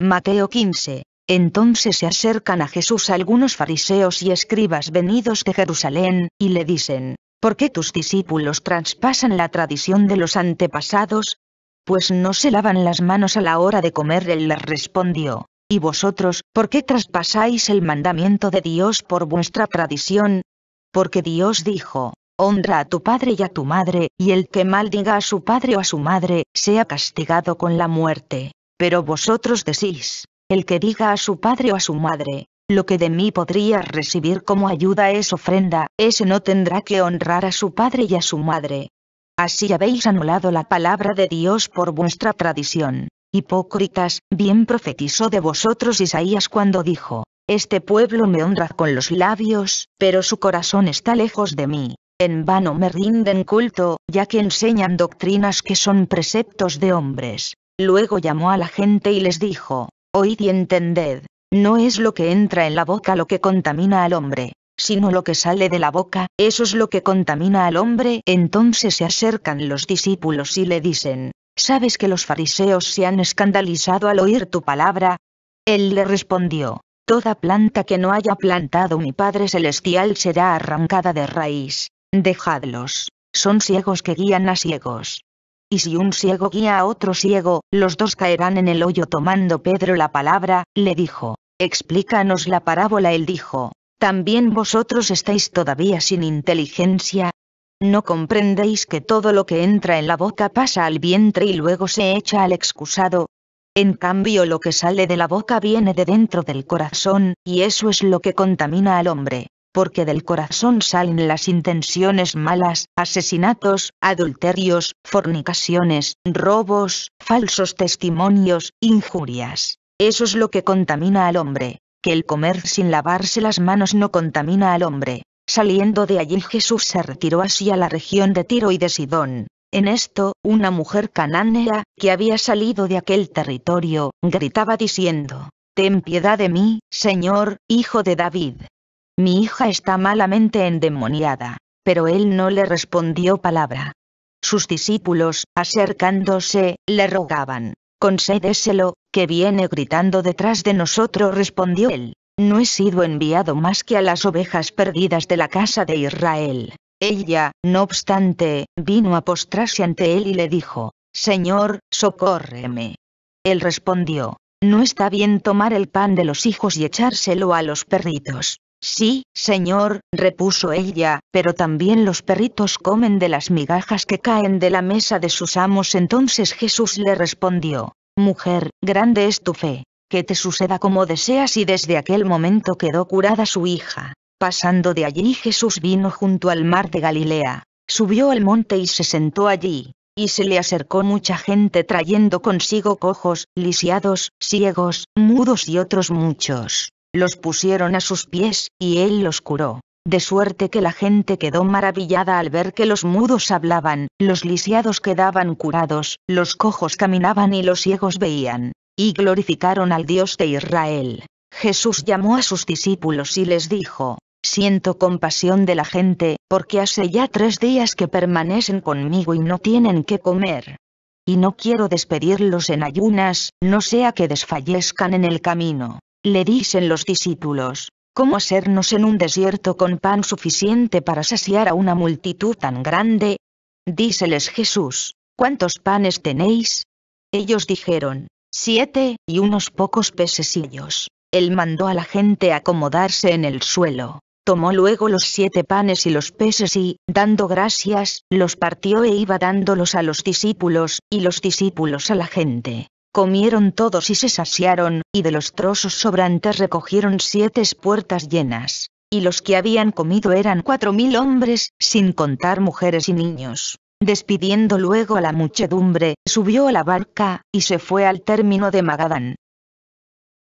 Mateo 15. Entonces se acercan a Jesús algunos fariseos y escribas venidos de Jerusalén, y le dicen, ¿por qué tus discípulos traspasan la tradición de los antepasados? Pues no se lavan las manos a la hora de comer, él les respondió. ¿Y vosotros, por qué traspasáis el mandamiento de Dios por vuestra tradición? Porque Dios dijo, honra a tu padre y a tu madre, y el que maldiga a su padre o a su madre, sea castigado con la muerte. Pero vosotros decís, el que diga a su padre o a su madre, lo que de mí podría recibir como ayuda es ofrenda, ese no tendrá que honrar a su padre y a su madre. Así habéis anulado la palabra de Dios por vuestra tradición. Hipócritas, bien profetizó de vosotros Isaías cuando dijo, Este pueblo me honra con los labios, pero su corazón está lejos de mí. En vano me rinden culto, ya que enseñan doctrinas que son preceptos de hombres. Luego llamó a la gente y les dijo, Oíd y entended, no es lo que entra en la boca lo que contamina al hombre, sino lo que sale de la boca, eso es lo que contamina al hombre. Entonces se acercan los discípulos y le dicen, ¿sabes que los fariseos se han escandalizado al oír tu palabra? Él le respondió, Toda planta que no haya plantado mi Padre Celestial será arrancada de raíz. Dejadlos, son ciegos que guían a ciegos y si un ciego guía a otro ciego, los dos caerán en el hoyo tomando Pedro la palabra, le dijo, explícanos la parábola él dijo, también vosotros estáis todavía sin inteligencia, ¿No comprendéis que todo lo que entra en la boca pasa al vientre y luego se echa al excusado? En cambio lo que sale de la boca viene de dentro del corazón, y eso es lo que contamina al hombre porque del corazón salen las intenciones malas, asesinatos, adulterios, fornicaciones, robos, falsos testimonios, injurias. Eso es lo que contamina al hombre, que el comer sin lavarse las manos no contamina al hombre. Saliendo de allí Jesús se retiró hacia la región de Tiro y de Sidón. En esto, una mujer cananea, que había salido de aquel territorio, gritaba diciendo, Ten piedad de mí, Señor, hijo de David. Mi hija está malamente endemoniada. Pero él no le respondió palabra. Sus discípulos, acercándose, le rogaban, concédeselo, que viene gritando detrás de nosotros, respondió él. No he sido enviado más que a las ovejas perdidas de la casa de Israel. Ella, no obstante, vino a postrarse ante él y le dijo, Señor, socórreme. Él respondió, No está bien tomar el pan de los hijos y echárselo a los perritos. Sí, señor, repuso ella, pero también los perritos comen de las migajas que caen de la mesa de sus amos. Entonces Jesús le respondió, Mujer, grande es tu fe, que te suceda como deseas y desde aquel momento quedó curada su hija. Pasando de allí Jesús vino junto al mar de Galilea, subió al monte y se sentó allí, y se le acercó mucha gente trayendo consigo cojos, lisiados, ciegos, mudos y otros muchos los pusieron a sus pies, y él los curó. De suerte que la gente quedó maravillada al ver que los mudos hablaban, los lisiados quedaban curados, los cojos caminaban y los ciegos veían. Y glorificaron al Dios de Israel. Jesús llamó a sus discípulos y les dijo, Siento compasión de la gente, porque hace ya tres días que permanecen conmigo y no tienen qué comer. Y no quiero despedirlos en ayunas, no sea que desfallezcan en el camino. Le dicen los discípulos, ¿cómo hacernos en un desierto con pan suficiente para saciar a una multitud tan grande? Díceles Jesús, ¿cuántos panes tenéis? Ellos dijeron, siete, y unos pocos pececillos. Él mandó a la gente acomodarse en el suelo. Tomó luego los siete panes y los peces y, dando gracias, los partió e iba dándolos a los discípulos, y los discípulos a la gente comieron todos y se saciaron, y de los trozos sobrantes recogieron siete puertas llenas. Y los que habían comido eran cuatro mil hombres, sin contar mujeres y niños. Despidiendo luego a la muchedumbre, subió a la barca, y se fue al término de Magadán.